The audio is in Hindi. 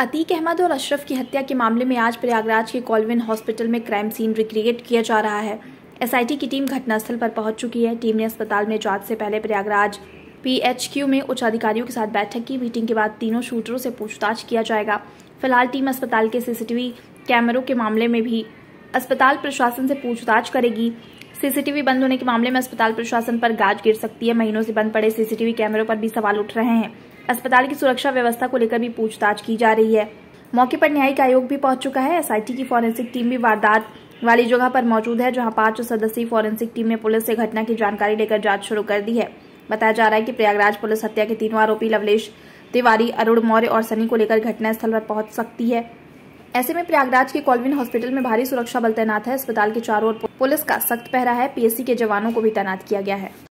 अतीक अहमद और अशरफ की हत्या के मामले में आज प्रयागराज के कॉलविन हॉस्पिटल में क्राइम सीन रिक्रिएट किया जा रहा है एसआईटी की टीम घटनास्थल पर पहुंच चुकी है टीम ने अस्पताल में जांच से पहले प्रयागराज पीएचक्यू में उच्च अधिकारियों के साथ बैठक की मीटिंग के बाद तीनों शूटरों से पूछताछ किया जाएगा फिलहाल टीम अस्पताल के सीसीटीवी कैमरों के मामले में भी अस्पताल प्रशासन से पूछताछ करेगी सीसीटीवी बंद होने के मामले में अस्पताल प्रशासन पर गाज गिर सकती है महीनों से बंद पड़े सीसीटीवी कैमरों पर भी सवाल उठ रहे हैं अस्पताल की सुरक्षा व्यवस्था को लेकर भी पूछताछ की जा रही है मौके पर न्यायिक आयोग भी पहुंच चुका है एसआईटी की फॉरेंसिक टीम भी वारदात वाली जगह पर मौजूद है जहां पांच सदस्यीय फॉरेंसिक टीम ने पुलिस से घटना की जानकारी लेकर जांच शुरू कर दी है बताया जा रहा है कि प्रयागराज पुलिस हत्या के तीनों आरोपी लवलेश तिवारी अरुण मौर्य और सनी को लेकर घटनास्थल पर पहुंच सकती है ऐसे में प्रयागराज के कॉलविन हॉस्पिटल में भारी सुरक्षा बल तैनात है अस्पताल के चारों ओर पुलिस का सख्त पहरा है पीएससी के जवानों को भी तैनात किया गया है